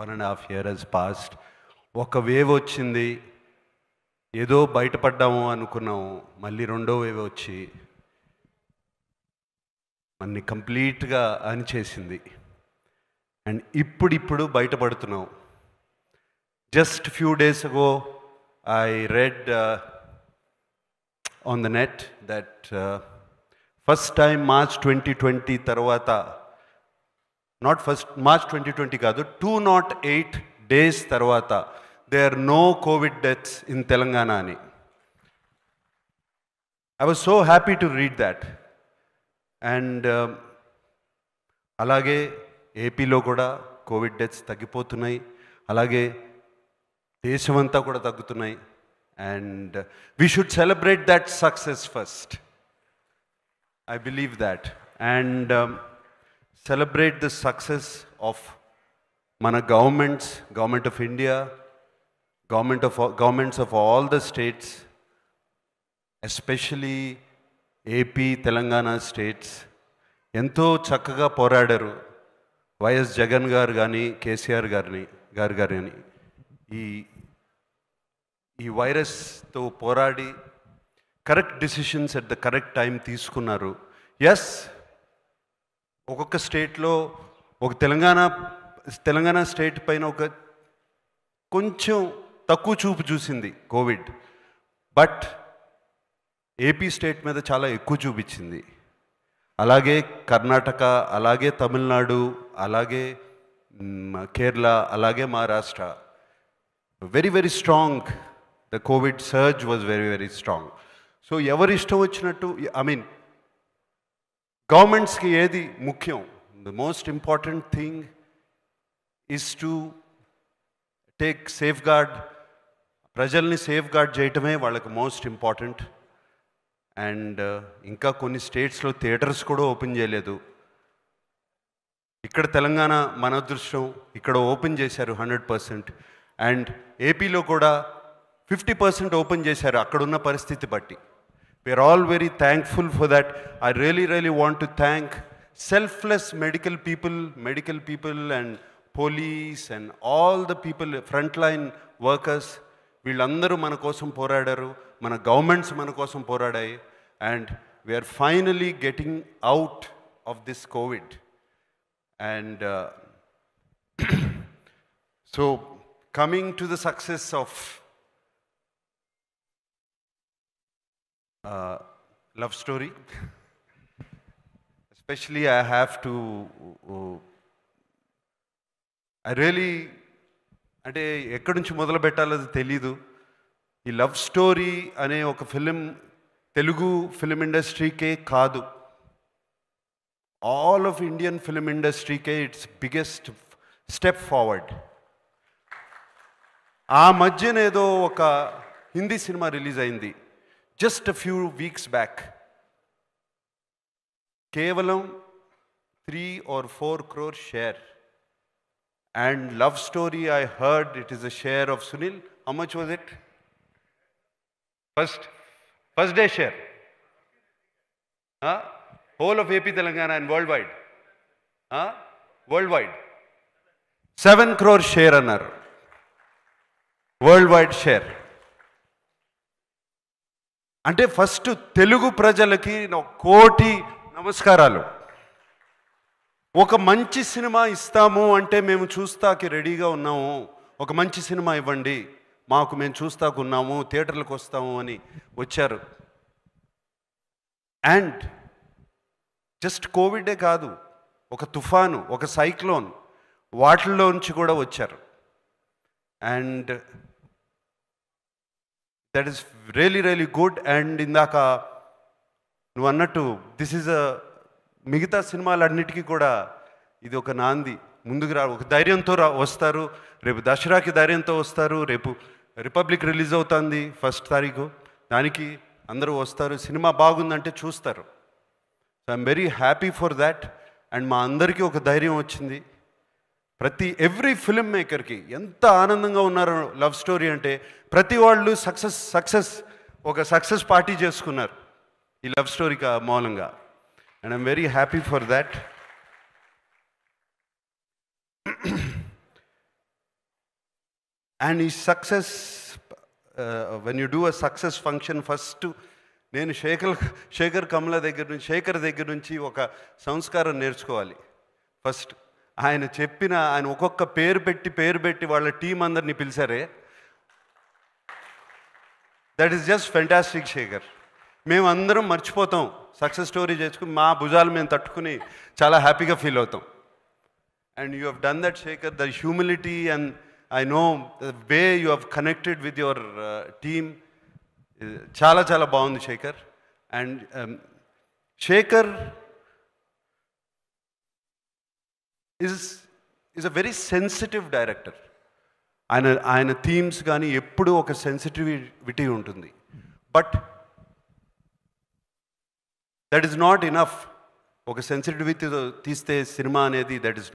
One and half year has passed ఒక wave వచ్చింది ఏదో బయటపడ్డాము అనుకున్నాము మళ్ళీ రెండో వేవ్ వచ్చి మన్ని కంప్లీట్గా అనిచేసింది అండ్ ఇప్పుడిప్పుడు బయటపడుతున్నాం just few days ago I read on the net that first time March twenty twenty తర్వాత not first March twenty twenty కాదు టూ నాట్ ఎయిట్ డేస్ తర్వాత they are no covid deaths in Telangana అని I was so happy to read that and అలాగే ఏపీలో కూడా Covid deaths తగ్గిపోతున్నాయి అలాగే దేశమంతా కూడా తగ్గుతున్నాయి and we should celebrate that success first I believe that and celebrate the success of మన governments government of India government of governments of all the states especially AP Telangana states ఎంతో చక్కగా పోరాడారు YS Jagan గారు కానీ కేసీఆర్ గారిని గారు గారు కానీ ఈ ఈ వైరస్తో పోరాడి correct decisions at the correct time తీసుకున్నారు ఎస్ ఒక్కొక్క స్టేట్లో ఒక తెలంగాణ తెలంగాణ స్టేట్ పైన ఒక కొంచెం తక్కువ చూపు చూసింది కోవిడ్ బట్ ఏపీ స్టేట్ మీద చాలా ఎక్కువ చూపించింది అలాగే కర్ణాటక అలాగే తమిళనాడు అలాగే కేరళ అలాగే Maharashtra very very strong the covid surge was very very strong so ఎవరి ఇష్టం వచ్చినట్టు ఐ మీన్ గవర్నమెంట్స్కి ఏది ముఖ్యం the most important thing is to take safeguard ప్రజల్ని సేఫ్ గార్డ్ చేయటమే వాళ్ళకి మోస్ట్ ఇంపార్టెంట్ అండ్ ఇంకా కొన్ని స్టేట్స్లో థియేటర్స్ కూడా ఓపెన్ చేయలేదు ఇక్కడ తెలంగాణ మన అదృష్టం ఇక్కడ ఓపెన్ చేశారు హండ్రెడ్ పర్సెంట్ అండ్ ఏపీలో కూడా ఫిఫ్టీ పర్సెంట్ ఓపెన్ చేశారు అక్కడున్న పరిస్థితి బట్టి We are all very thankful for that. I really, really want to thank selfless medical people, medical people and police and all the people, frontline workers. We governments manakosam poradai. And we are finally getting out of this COVID. And uh, so coming to the success of love story especially I have to I really అంటే ఎక్కడి నుంచి మొదలు పెట్టాలో తెలీదు ఈ love story అనే ఒక film Telugu film ఇండస్ట్రీకే కాదు ఆల్ ఆఫ్ ఇండియన్ ఫిలిం ఇండస్ట్రీకే ఇట్స్ బిగ్గెస్ట్ స్టెప్ ఫార్వర్డ్ ఆ మధ్యనేదో ఒక హిందీ సినిమా రిలీజ్ అయింది just a few weeks back. Kevalam, three or four crore share. And love story I heard, it is a share of Sunil. How much was it? First, first day share. Huh? Whole of AP Telangana and worldwide. Huh? Worldwide. Seven crore share runner. Worldwide share. అంటే first Telugu ప్రజలకి కోటి నమస్కారాలు ఒక మంచి cinema ఇస్తాము అంటే మేము చూస్తాకి రెడీగా ఉన్నాము ఒక మంచి సినిమా ఇవ్వండి మాకు మేము చూస్తాకు ఉన్నాము థియేటర్లకు వస్తాము అని వచ్చారు అండ్ జస్ట్ కోవిడే కాదు ఒక తుఫాను ఒక సైక్లోన్ వాటిల్లోంచి కూడా వచ్చారు and that is really really good and ఇందాక నువ్వు అన్నట్టు దిస్ ఈజ్ అ మిగతా సినిమాలన్నిటికీ కూడా ఇది ఒక నాంది ముందుకు రా ఒక ధైర్యంతో రా వస్తారు రేపు దసరాకి ధైర్యంతో వస్తారు రేపు రిపబ్లిక్ రిలీజ్ అవుతుంది ఫస్ట్ తారీఖు దానికి అందరూ వస్తారు సినిమా బాగుందంటే చూస్తారు so I'm very happy for that and మా అందరికీ ఒక ధైర్యం వచ్చింది ప్రతి ఎవ్రీ ఫిల్మ్ మేకర్కి ఎంత ఆనందంగా ఉన్నారు లవ్ స్టోరీ అంటే ప్రతి వాళ్ళు సక్సెస్ సక్సెస్ ఒక సక్సెస్ పార్టీ చేసుకున్నారు ఈ లవ్ స్టోరీ మూలంగా and I'm very happy for that and ఈ success when you do a success function first నేను శేఖర్ శేఖర్ కమల దగ్గర నుంచి శేఖర్ దగ్గర నుంచి ఒక సంస్కారం నేర్చుకోవాలి ఫస్ట్ ఆయన చెప్పిన ఆయన ఒక్కొక్క పేరు పెట్టి పేరు పెట్టి వాళ్ళ టీం అందరినీ పిలిచారే that is just fantastic Shekhar మేమందరం మర్చిపోతాం సక్సెస్ స్టోరీ చేసుకుని మా భుజాలు మేము తట్టుకుని చాలా హ్యాపీగా ఫీల్ అవుతాం and you have done that Shekhar the humility and I know the way you have connected with your team చాలా చాలా బాగుంది Shekhar and Shekhar is is a very sensitive director ఆయన ఆయన థీమ్స్ కానీ ఎప్పుడు ఒక సెన్సిటివిటీ ఉంటుంది but that is not enough ఒక సెన్సిటివిటీతో తీస్తే సినిమా అనేది దట్ ఈస్